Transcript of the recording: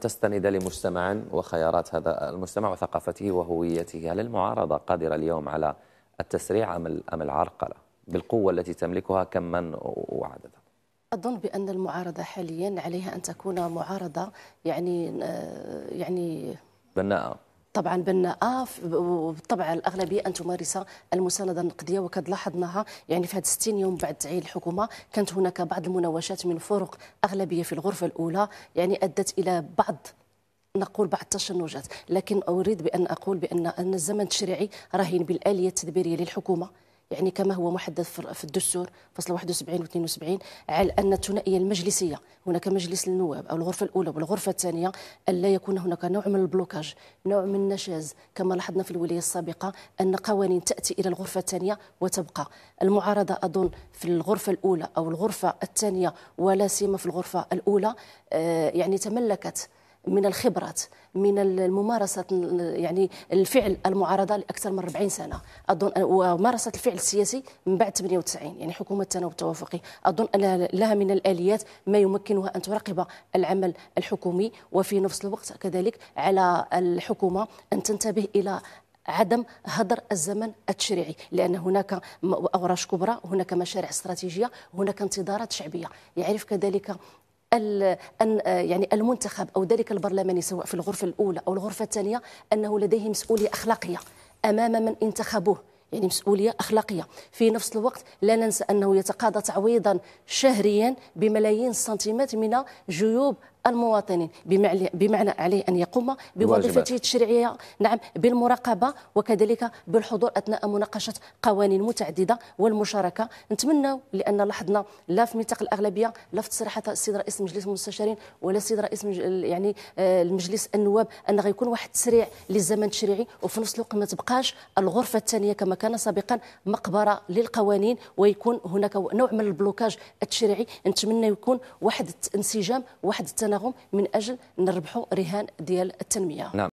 تستند لمجتمع وخيارات هذا المجتمع وثقافته وهويته هل المعارضة قادرة اليوم على التسريع أم العرقلة بالقوة التي تملكها كما وعددا أظن بأن المعارضة حاليا عليها أن تكون معارضة يعني آه، يعني بناءة طبعا اف آه، وبالطبع الاغلبيه ان تمارس المسانده النقديه وقد لاحظناها يعني في هذه 60 يوم بعد تعيين الحكومه كانت هناك بعض المناوشات من فرق اغلبيه في الغرفه الاولى يعني ادت الى بعض نقول بعض التشنجات لكن اريد بان اقول بان ان الزمن التشريعي رهين بالاليه التدبيريه للحكومه يعني كما هو محدد في الدستور فصل 71 و 72 على أن الثنائية المجلسية هناك مجلس النواب أو الغرفة الأولى والغرفة الثانية ألا يكون هناك نوع من البلوكاج نوع من النشاز كما لاحظنا في الولاية السابقة أن قوانين تأتي إلى الغرفة الثانية وتبقى المعارضة أظن في الغرفة الأولى أو الغرفة الثانية ولا سيما في الغرفة الأولى آه، يعني تملكت من الخبرات من الممارسة يعني الفعل المعارضة لأكثر من 40 سنة أظن ومارسة الفعل السياسي من بعد 98 يعني حكومة التناوب التوافقي أظن أن لها من الآليات ما يمكنها أن تراقب العمل الحكومي وفي نفس الوقت كذلك على الحكومة أن تنتبه إلى عدم هدر الزمن التشريعي لان هناك اوراش كبرى هناك مشاريع استراتيجيه هناك انتظارات شعبيه يعرف كذلك ان آه، يعني المنتخب أو ذلك البرلماني سواء في الغرفة الأولى أو الغرفة الثانية أنه لديه مسؤولية أخلاقية أمام من انتخبوه يعني مسؤولية أخلاقية في نفس الوقت لا ننسى أنه يتقاضى تعويضا شهريا بملايين السنتيمات من جيوب المواطنين بمعنى عليه أن يقوم بوظيفته التشريعية نعم بالمراقبة وكذلك بالحضور أثناء مناقشة قوانين متعددة والمشاركة نتمنى لأن لاحظنا لا في ميثاق الأغلبية لا في تصريحات السيد رئيس مجلس المستشارين ولا السيد رئيس يعني آه، المجلس النواب أن غيكون واحد التسريع للزمن التشريعي وفي نفس الوقت ما تبقاش الغرفة الثانية كما كان سابقا مقبرة للقوانين ويكون هناك نوع من البلوكاج التشريعي نتمنى يكون واحد الانسجام واحد التنسيق وطنهم من أجل نربحوا رهان ديال التنمية نعم. نعم.